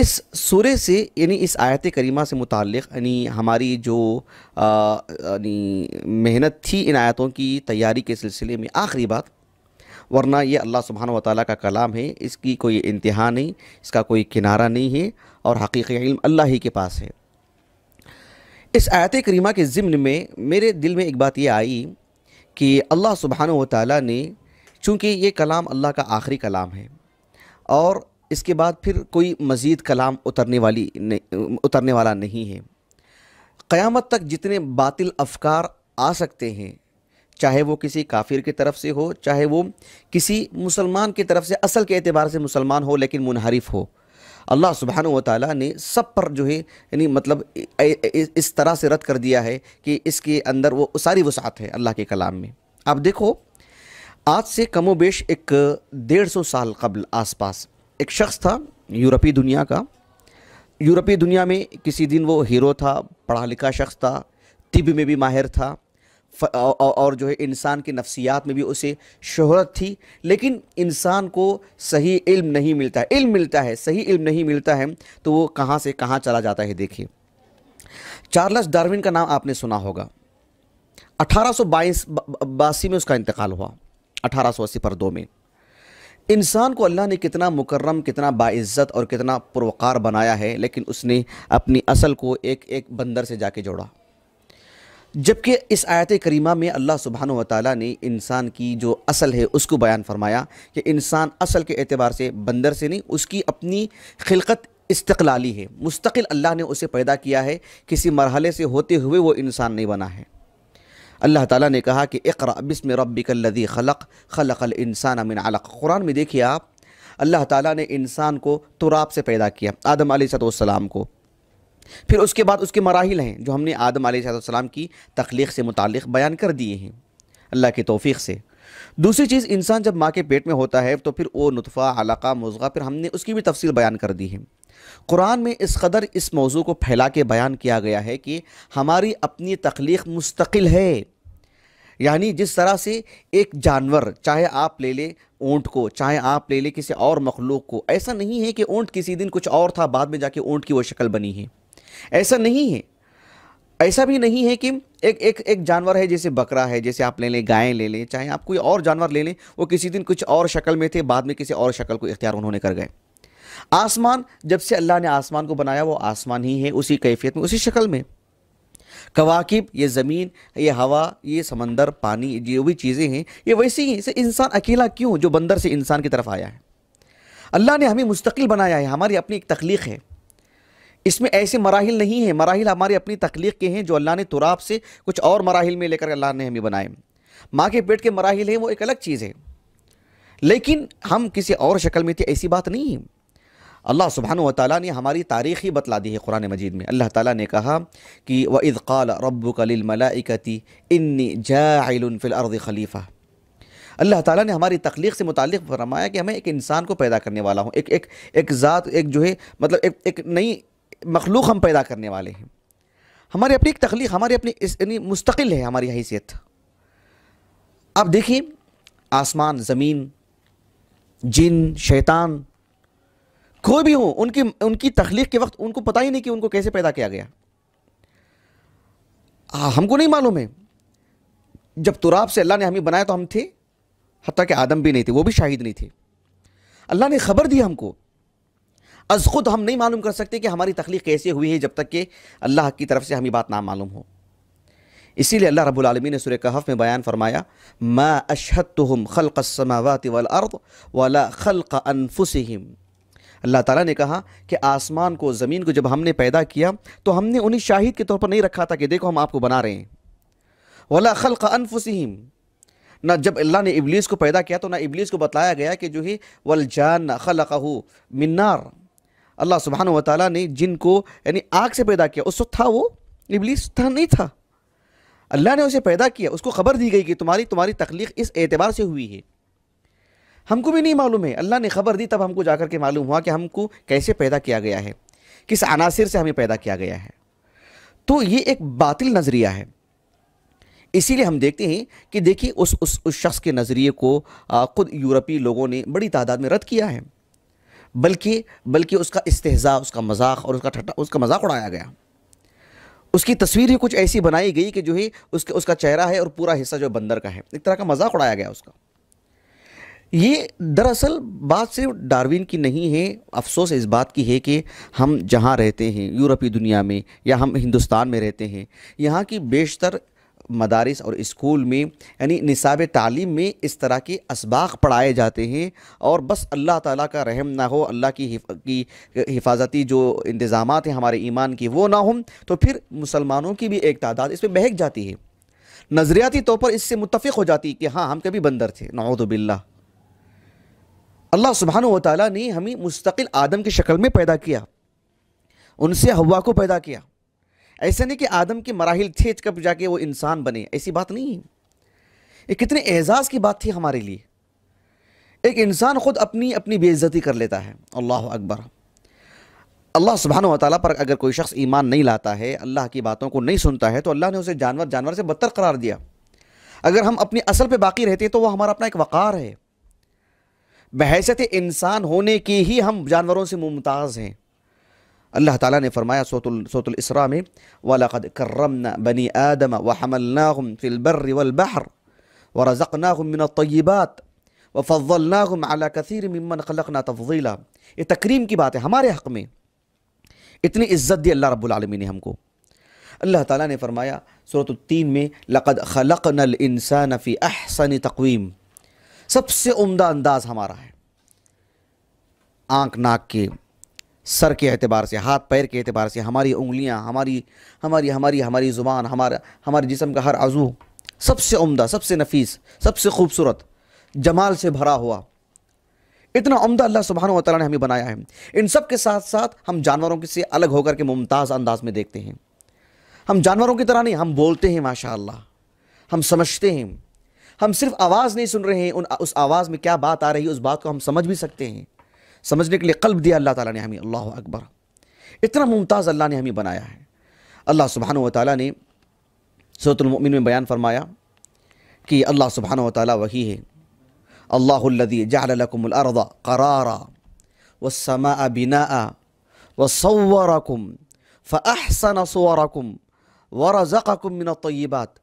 اس سورے سے یعنی اس آیت کریمہ سے متعلق یعنی ہماری جو یعنی محنت تھی ان آیتوں کی تیاری کے سلسلے میں آخری بات ورنہ یہ اللہ سبحانہ و تعالیٰ کا کلام ہے اس کی کوئی انتہا نہیں اس کا کوئی کنارہ نہیں ہے اور حقیقی علم اللہ ہی کے پاس ہے اس آیت کریمہ کے ضمن میں میرے دل میں ایک بات یہ آئی کہ اللہ سبحانہ و تعالیٰ نے چونکہ یہ کلام اللہ کا آخری کلام ہے اور اس کے بعد پھر کوئی مزید کلام اترنے والی اترنے والا نہیں ہے قیامت تک جتنے باطل افکار آ سکتے ہیں چاہے وہ کسی کافر کی طرف سے ہو چاہے وہ کسی مسلمان کی طرف سے اصل کے اعتبار سے مسلمان ہو لیکن منحرف ہو اللہ سبحانہ و تعالیٰ نے سب پر جو ہے یعنی مطلب اس طرح سے رد کر دیا ہے کہ اس کے اندر وہ ساری وسعت ہے اللہ کے کلام میں آپ دیکھو آج سے کم و بیش ایک ڈیڑھ سو سال قبل آس پاس ایک شخص تھا یورپی دنیا کا یورپی دنیا میں کسی دن وہ ہیرو تھا پڑھا لکھا شخص تھا طب میں بھی ماہر تھا اور جو ہے انسان کی نفسیات میں بھی اسے شہرت تھی لیکن انسان کو صحیح علم نہیں ملتا ہے علم ملتا ہے صحیح علم نہیں ملتا ہے تو وہ کہاں سے کہاں چلا جاتا ہے دیکھے چارلس ڈارون کا نام آپ نے سنا ہوگا اٹھارہ سو بائیس باسی میں اس کا انتقال ہوا اٹھارہ سو اسی پر دو میں انسان کو اللہ نے کتنا مکرم کتنا باعزت اور کتنا پروقار بنایا ہے لیکن اس نے اپنی اصل کو ایک ایک بندر سے جا کے جوڑا جبکہ اس آیت کریمہ میں اللہ سبحانہ وتعالی نے انسان کی جو اصل ہے اس کو بیان فرمایا کہ انسان اصل کے اعتبار سے بندر سے نہیں اس کی اپنی خلقت استقلالی ہے مستقل اللہ نے اسے پیدا کیا ہے کسی مرحلے سے ہوتے ہوئے وہ انسان نہیں بنا ہے اللہ تعالیٰ نے کہا کہ اقرا بسم ربک الذی خلق خلق الانسان من علق قرآن میں دیکھیے آپ اللہ تعالیٰ نے انسان کو تراب سے پیدا کیا آدم علیہ السلام کو پھر اس کے بعد اس کے مراحل ہیں جو ہم نے آدم علیہ السلام کی تخلیق سے متعلق بیان کر دیے ہیں اللہ کی توفیق سے دوسری چیز انسان جب ماں کے پیٹ میں ہوتا ہے تو پھر وہ نطفہ علاقہ مضغہ پھر ہم نے اس کی بھی تفصیل بیان کر دی ہے قرآن میں اس قدر اس موضوع کو پھیلا کے بیان کیا گیا ہے کہ ہماری اپنی تخلیق مستقل ہے یعنی جس طرح سے ایک جانور چاہے آپ لے لے اونٹ کو چاہے آپ لے لے کسی اور مخلوق کو ایسا نہیں ہے کہ اونٹ کسی دن کچھ اور تھا بعد میں جا کے اونٹ کی وہ شکل بنی ہے ایسا نہیں ہے ایسا بھی نہیں ہے کہ ایک ایک جانور ہے جیسے بکرا ہے جیسے آپ لے لیں گائیں لے لیں چاہے آپ کوئی اور جانور لے لیں وہ کسی دن کچھ اور شکل میں تھے بعد میں کسی اور شکل کو اختیار انہوں نے کر گئے آسمان جب سے اللہ نے آسمان کو بنایا وہ آسمان ہی ہے اسی کیفیت میں اسی شکل میں کواکب یہ زمین یہ ہوا یہ سمندر پانی جو بھی چیزیں ہیں یہ ویسے ہی اسے انسان اکیلا کیوں جو بندر سے انسان کی طرف آیا ہے اللہ نے ہمیں مستقل بنایا ہے ہماری اپنی ایک تخلیق ہے اس میں ایسے مراحل نہیں ہیں مراحل ہماری اپنی تخلیق کے ہیں جو اللہ نے تراب سے کچھ اور مراحل میں لے کر اللہ نے ہمیں بنائے ماں کے پیٹ کے مراحل ہیں وہ ایک الگ چیز ہے لیکن ہم کسی اور شکل میں تھے ایسی بات نہیں ہے اللہ سبحانہ و تعالیٰ نے ہماری تاریخ ہی بتلا دی ہے قرآن مجید میں اللہ تعالیٰ نے کہا کہ وَإِذْ قَالَ رَبُّكَ لِلْمَلَائِكَةِ إِنِّي جَاعِلٌ فِي الْأَرْضِ ارد خلیفہ اللہ تعالیٰ نے ہماری تخلیق سے متعلق فرمایا کہ ہمیں ایک انسان کو پیدا کرنے والا ہوں ایک ایک ایک ذات ایک جو ہے مطلب ایک ایک نئی مخلوق ہم پیدا کرنے والے ہیں ہماری اپنی ایک تخلیق ہماری اپنی یعنی مستقل ہے ہماری حیثیت اب دیکھیں آسمان زمین جن شیطان کوئی بھی ہوں ان کی ان کی تخلیق کے وقت ان کو پتہ ہی نہیں کہ ان کو کیسے پیدا کیا گیا ہم کو نہیں معلوم ہے جب تراب سے اللہ نے ہمیں بنایا تو ہم تھے حتیٰ کہ آدم بھی نہیں تھے وہ بھی شاہد نہیں تھے اللہ نے خبر دی ہم کو از خود ہم نہیں معلوم کر سکتے کہ ہماری تخلیق کیسے ہوئی ہے جب تک کہ اللہ کی طرف سے ہمیں بات نہ معلوم ہو اسی لیے اللہ رب العالمین نے سورہ کہف میں بیان فرمایا ما اشہدتہم خلق ولا خلق انفسہم اللہ تعالیٰ نے کہا کہ آسمان کو زمین کو جب ہم نے پیدا کیا تو ہم نے انہیں شاہد کے طور پر نہیں رکھا تھا کہ دیکھو ہم آپ کو بنا رہے ہیں خَلْقَ أَنفُسِهِمْ نہ جب اللہ نے ابلیس کو پیدا کیا تو نہ ابلیس کو بتلایا گیا کہ جو ہی خَلَقَهُ خلقہ نَار اللہ سبحانہ و تعالیٰ نے جن کو یعنی آگ سے پیدا کیا اس وقت تھا وہ ابلیس تھا نہیں تھا اللہ نے اسے پیدا کیا اس کو خبر دی گئی کہ تمہاری تمہاری تخلیق اس اعتبار سے ہوئی ہے ہم کو بھی نہیں معلوم ہے اللہ نے خبر دی تب ہم کو جا کر کے معلوم ہوا کہ ہم کو کیسے پیدا کیا گیا ہے کس عناصر سے ہمیں پیدا کیا گیا ہے تو یہ ایک باطل نظریہ ہے اسی لیے ہم دیکھتے ہیں کہ دیکھیں اس اس اس شخص کے نظریے کو خود یورپی لوگوں نے بڑی تعداد میں رد کیا ہے بلکہ بلکہ اس کا استحضاء اس کا مذاق اور اس کا ٹھٹا اس کا مذاق اڑایا گیا اس کی تصویر ہی کچھ ایسی بنائی گئی کہ جو ہے اس کا اس کا چہرہ ہے اور پورا حصہ جو بندر کا ہے ایک طرح کا مذاق اڑایا گیا اس کا یہ دراصل بات صرف ڈاروین کی نہیں ہے افسوس اس بات کی ہے کہ ہم جہاں رہتے ہیں یورپی دنیا میں یا ہم ہندوستان میں رہتے ہیں یہاں کی بیشتر مدارس اور اسکول میں یعنی نصاب تعلیم میں اس طرح کے اسباق پڑھائے جاتے ہیں اور بس اللہ تعالیٰ کا رحم نہ ہو اللہ کی حفاظتی جو انتظامات ہیں ہمارے ایمان کی وہ نہ ہوں تو پھر مسلمانوں کی بھی ایک تعداد اس پہ بہک جاتی ہے نظریاتی طور پر اس سے متفق ہو جاتی کہ ہاں ہم کبھی بندر تھے نعوذ باللہ اللہ سبحانہ و تعالیٰ نے ہمیں مستقل آدم کی شکل میں پیدا کیا ان سے ہوا کو پیدا کیا ایسا نہیں کہ آدم کے مراحل تھے کب جا کے وہ انسان بنے ایسی بات نہیں ہے یہ کتنے اعزاز کی بات تھی ہمارے لیے ایک انسان خود اپنی اپنی بے عزتی کر لیتا ہے اللہ اکبر اللہ سبحانہ و تعالیٰ پر اگر کوئی شخص ایمان نہیں لاتا ہے اللہ کی باتوں کو نہیں سنتا ہے تو اللہ نے اسے جانور جانور سے بدتر قرار دیا اگر ہم اپنی اصل پہ باقی رہتے تو وہ ہمارا اپنا ایک وقار ہے بحیثیت انسان ہونے کی ہی ہم جانوروں سے ممتاز ہیں اللہ تعالیٰ نے فرمایا سوت الثۃ الاصراء میں وَلَقَدْ كَرَّمْنَا بَنِي آدَمَ وَحَمَلْنَاهُمْ فِي الْبَرِّ وَالْبَحْرِ وَرَزَقْنَاهُمْ مِنَ الطَّيِّبَاتِ وَفَضَّلْنَاهُمْ عَلَى كَثِيرٍ نا خَلَقْنَا تَفْضِيلًا یہ تکریم کی بات ہے ہمارے حق میں اتنی عزت دی اللہ رب العالمین نے ہم کو اللہ تعالیٰ نے فرمایا صورت التین میں لقد خلق نلس نفی احسنِ تقویم سب سے عمدہ انداز ہمارا ہے آنکھ ناک کے سر کے اعتبار سے ہاتھ پیر کے اعتبار سے ہماری انگلیاں ہماری ہماری ہماری ہماری زبان ہمارا ہمارے جسم کا ہر عضو سب سے عمدہ سب سے نفیس سب سے خوبصورت جمال سے بھرا ہوا اتنا عمدہ اللہ سبحانہ و تعالیٰ نے ہمیں بنایا ہے ان سب کے ساتھ ساتھ ہم جانوروں کے سے الگ ہو کر کے ممتاز انداز میں دیکھتے ہیں ہم جانوروں کی طرح نہیں ہم بولتے ہیں ماشاء اللہ ہم سمجھتے ہیں ہم صرف آواز نہیں سن رہے ہیں ان اس آواز میں کیا بات آ رہی ہے اس بات کو ہم سمجھ بھی سکتے ہیں سمجھنے کے لیے قلب دیا اللہ تعالیٰ نے ہمیں اللہ اکبر اتنا ممتاز اللہ نے ہمیں بنایا ہے اللہ سبحانہ و تعالیٰ نے صورت المؤمن میں بیان فرمایا کہ اللہ سبحانہ و تعالیٰ وہی ہے اللہ الذي جعل لکم الارض قرارا والسماء بناء وصوركم فأحسن صوركم ورزقكم من الطيبات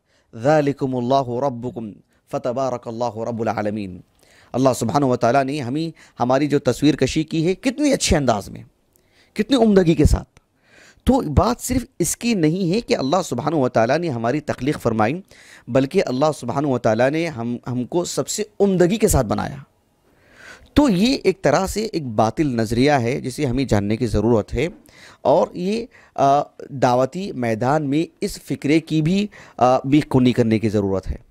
ذلكم الله ربكم فتبارک اللہ رب العالمین اللہ سبحانہ و تعالیٰ نے ہمیں ہماری جو تصویر کشی کی ہے کتنے اچھے انداز میں کتنی عمدگی کے ساتھ تو بات صرف اس کی نہیں ہے کہ اللہ سبحانہ و تعالیٰ نے ہماری تخلیق فرمائی بلکہ اللہ سبحانہ و تعالیٰ نے ہم ہم کو سب سے عمدگی کے ساتھ بنایا تو یہ ایک طرح سے ایک باطل نظریہ ہے جسے ہمیں جاننے کی ضرورت ہے اور یہ دعوتی میدان میں اس فکرے کی بھی بھی کنی کرنے کی ضرورت ہے